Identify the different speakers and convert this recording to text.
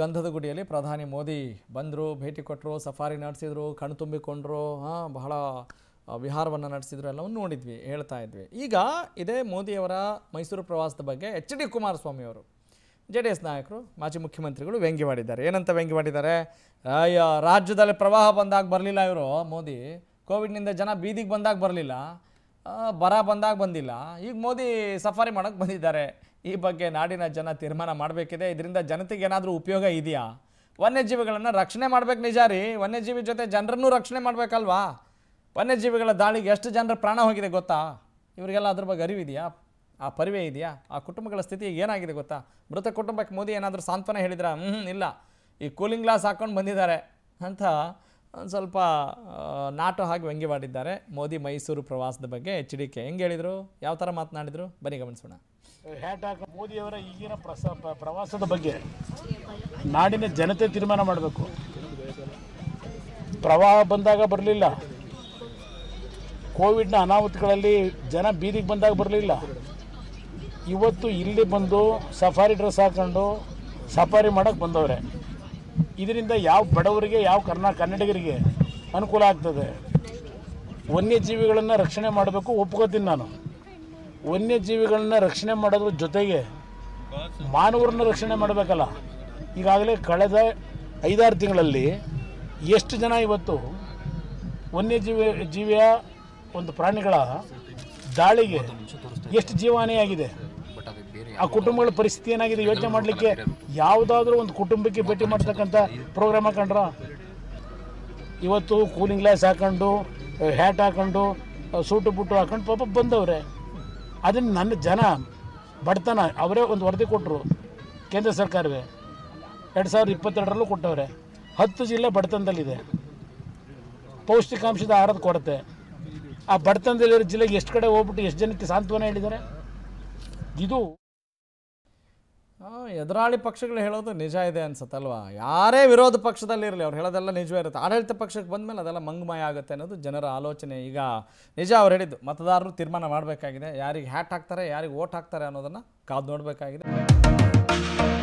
Speaker 1: ಗಂಧದ ಗುಡಿಯಲ್ಲಿ ಪ್ರಧಾನಿ ಮೋದಿ ಬಂದರು ಭೇಟಿ ಕೊಟ್ಟರು ಸಫಾರಿ ನಡೆಸಿದರು ಕಣ್ ತುಂಬಿಕೊಂಡ್ರು ಹಾಂ ಬಹಳ ವಿಹಾರವನ್ನು ನಡೆಸಿದ್ರು ಎಲ್ಲವನ್ನು ನೋಡಿದ್ವಿ ಹೇಳ್ತಾ ಇದ್ವಿ ಈಗ ಇದೇ ಮೋದಿಯವರ ಮೈಸೂರು ಪ್ರವಾಸದ ಬಗ್ಗೆ ಎಚ್ ಡಿ ಕುಮಾರಸ್ವಾಮಿ ಅವರು ಜೆ ಡಿ ಎಸ್ ನಾಯಕರು ಮಾಜಿ ಮುಖ್ಯಮಂತ್ರಿಗಳು ವ್ಯಂಗ್ಯ ಮಾಡಿದ್ದಾರೆ ಏನಂತ ವ್ಯಂಗ್ಯ ಮಾಡಿದ್ದಾರೆ ರಾಜ್ಯದಲ್ಲಿ ಪ್ರವಾಹ ಬಂದಾಗ ಬರಲಿಲ್ಲ ಇವರು ಮೋದಿ ಕೋವಿಡ್ನಿಂದ ಜನ ಬೀದಿಗೆ ಬಂದಾಗ ಬರಲಿಲ್ಲ ಬರ ಬಂದಾಗ ಬಂದಿಲ್ಲ ಈಗ ಮೋದಿ ಸಫಾರಿ ಮಾಡೋಕ್ಕೆ ಬಂದಿದ್ದಾರೆ ಈ ಬಗ್ಗೆ ನಾಡಿನ ಜನ ತೀರ್ಮಾನ ಮಾಡಬೇಕಿದೆ ಇದರಿಂದ ಜನತೆಗೆ ಏನಾದರೂ ಉಪಯೋಗ ಇದೆಯಾ ವನ್ಯಜೀವಿಗಳನ್ನು ರಕ್ಷಣೆ ಮಾಡಬೇಕು ನಿಜ ರೀ ವನ್ಯಜೀವಿ ಜೊತೆ ಜನರನ್ನು ರಕ್ಷಣೆ ಮಾಡಬೇಕಲ್ವಾ ವನ್ಯಜೀವಿಗಳ ದಾಳಿಗೆ ಎಷ್ಟು ಜನರ ಪ್ರಾಣ ಹೋಗಿದೆ ಗೊತ್ತಾ ಇವರಿಗೆಲ್ಲ ಅದ್ರ ಬಗ್ಗೆ ಅರಿವಿದೆಯಾ ಆ ಪರಿವೆ ಇದೆಯಾ ಆ ಕುಟುಂಬಗಳ ಸ್ಥಿತಿ ಏನಾಗಿದೆ ಗೊತ್ತಾ ಮೃತ ಕುಟುಂಬಕ್ಕೆ ಮೋದಿ ಏನಾದರೂ ಸಾಂತ್ವನ ಹೇಳಿದ್ರ ಹ್ಞೂ ಇಲ್ಲ ಈ ಕೂಲಿಂಗ್ ಗ್ಲಾಸ್ ಹಾಕ್ಕೊಂಡು ಬಂದಿದ್ದಾರೆ ಅಂತ ಒಂದು ಸ್ವಲ್ಪ ನಾಟೋ ಹಾಗೆ ವ್ಯಂಗ್ಯವಾಡಿದ್ದಾರೆ ಮೋದಿ ಮೈಸೂರು ಪ್ರವಾಸದ ಬಗ್ಗೆ ಎಚ್ ಡಿ ಕೆ ಹೆಂಗೆ ಹೇಳಿದರು ಯಾವ ಥರ ಮಾತನಾಡಿದರು ಬನ್ನಿ
Speaker 2: ಗಮನಿಸೋಣ ಹ್ಯಾಟ್ ಮೋದಿಯವರ ಈಗಿನ ಪ್ರಸ ಪ್ರವಾಸದ ಬಗ್ಗೆ ನಾಡಿನ ಜನತೆ ತೀರ್ಮಾನ ಮಾಡಬೇಕು ಪ್ರವಾಹ ಬಂದಾಗ ಬರಲಿಲ್ಲ ಕೋವಿಡ್ನ ಅನಾಹುತಗಳಲ್ಲಿ ಜನ ಬೀದಿಗೆ ಬಂದಾಗ ಬರಲಿಲ್ಲ ಇವತ್ತು ಇಲ್ಲಿ ಬಂದು ಸಫಾರಿ ಡ್ರೆಸ್ ಹಾಕ್ಕೊಂಡು ಸಫಾರಿ ಮಾಡೋಕ್ಕೆ ಬಂದವ್ರೆ ಇದರಿಂದ ಯಾವ ಬಡವರಿಗೆ ಯಾವ ಕರ್ನಾ ಕನ್ನಡಿಗರಿಗೆ ಅನುಕೂಲ ಆಗ್ತದೆ ವನ್ಯಜೀವಿಗಳನ್ನು ರಕ್ಷಣೆ ಮಾಡಬೇಕು ಒಪ್ಕೋತೀನಿ ನಾನು ವನ್ಯಜೀವಿಗಳನ್ನ ರಕ್ಷಣೆ ಮಾಡೋದ್ರ ಜೊತೆಗೆ ಮಾನವರನ್ನ ರಕ್ಷಣೆ ಮಾಡಬೇಕಲ್ಲ ಈಗಾಗಲೇ ಕಳೆದ ಐದಾರು ತಿಂಗಳಲ್ಲಿ ಎಷ್ಟು ಜನ ಇವತ್ತು ವನ್ಯಜೀವಿ ಜೀವಿಯ ಒಂದು ಪ್ರಾಣಿಗಳ ದಾಳಿಗೆ ಎಷ್ಟು ಜೀವಹಾನಿಯಾಗಿದೆ ಆ ಕುಟುಂಬಗಳ ಪರಿಸ್ಥಿತಿ ಏನಾಗಿದೆ ಯೋಚನೆ ಮಾಡಲಿಕ್ಕೆ ಯಾವುದಾದ್ರೂ ಒಂದು ಕುಟುಂಬಕ್ಕೆ ಭೇಟಿ ಮಾಡ್ತಕ್ಕಂಥ ಪ್ರೋಗ್ರಾಮ್ ಹಾಕೊಂಡ್ರ ಇವತ್ತು ಕೂಲಿಂಗ್ ಗ್ಲಾಸ್ ಹಾಕೊಂಡು ಹ್ಯಾಟ್ ಹಾಕೊಂಡು ಸೂಟು ಬುಟ್ಟು ಹಾಕೊಂಡು ಪಾಪ ಬಂದವ್ರೆ ಅದನ್ನು ನನ್ನ ಜನ ಬಡತನ ಅವರೇ ಒಂದು ವರದಿ ಕೊಟ್ಟರು ಕೇಂದ್ರ ಸರ್ಕಾರವೇ ಎರಡು ಸಾವಿರದ ಇಪ್ಪತ್ತೆರಡರಲ್ಲೂ ಕೊಟ್ಟವ್ರೆ ಹತ್ತು ಜಿಲ್ಲೆ ಬಡತನದಲ್ಲಿದೆ ಪೌಷ್ಟಿಕಾಂಶದ ಆಹಾರದ ಕೊರತೆ ಆ ಬಡತನದಲ್ಲಿರೋ ಜಿಲ್ಲೆಗೆ ಎಷ್ಟು ಕಡೆ ಹೋಗ್ಬಿಟ್ಟು ಎಷ್ಟು ಜನಕ್ಕೆ ಸಾಂತ್ವನ ಹೇಳಿದ್ದಾರೆ ಇದು ಎದುರಾಳಿ ಪಕ್ಷಗಳು ಹೇಳೋದು ನಿಜ ಇದೆ
Speaker 1: ಅನ್ಸುತ್ತಲ್ವಾ ಯಾರೇ ವಿರೋಧ ಪಕ್ಷದಲ್ಲಿರಲಿ ಅವ್ರು ಹೇಳೋದೆಲ್ಲ ನಿಜವೇ ಇರುತ್ತೆ ಆಡಳಿತ ಪಕ್ಷಕ್ಕೆ ಬಂದಮೇಲೆ ಅದೆಲ್ಲ ಮಂಗಮಯ ಆಗುತ್ತೆ ಅನ್ನೋದು ಜನರ ಆಲೋಚನೆ ಈಗ ನಿಜ ಅವ್ರು ಹೇಳಿದ್ದು ಮತದಾರರು ತೀರ್ಮಾನ ಮಾಡಬೇಕಾಗಿದೆ ಯಾರಿಗೆ ಹ್ಯಾಟ್ ಹಾಕ್ತಾರೆ ಯಾರಿಗೆ ಓಟ್ ಹಾಕ್ತಾರೆ ಅನ್ನೋದನ್ನು ಕಾದು ನೋಡಬೇಕಾಗಿದೆ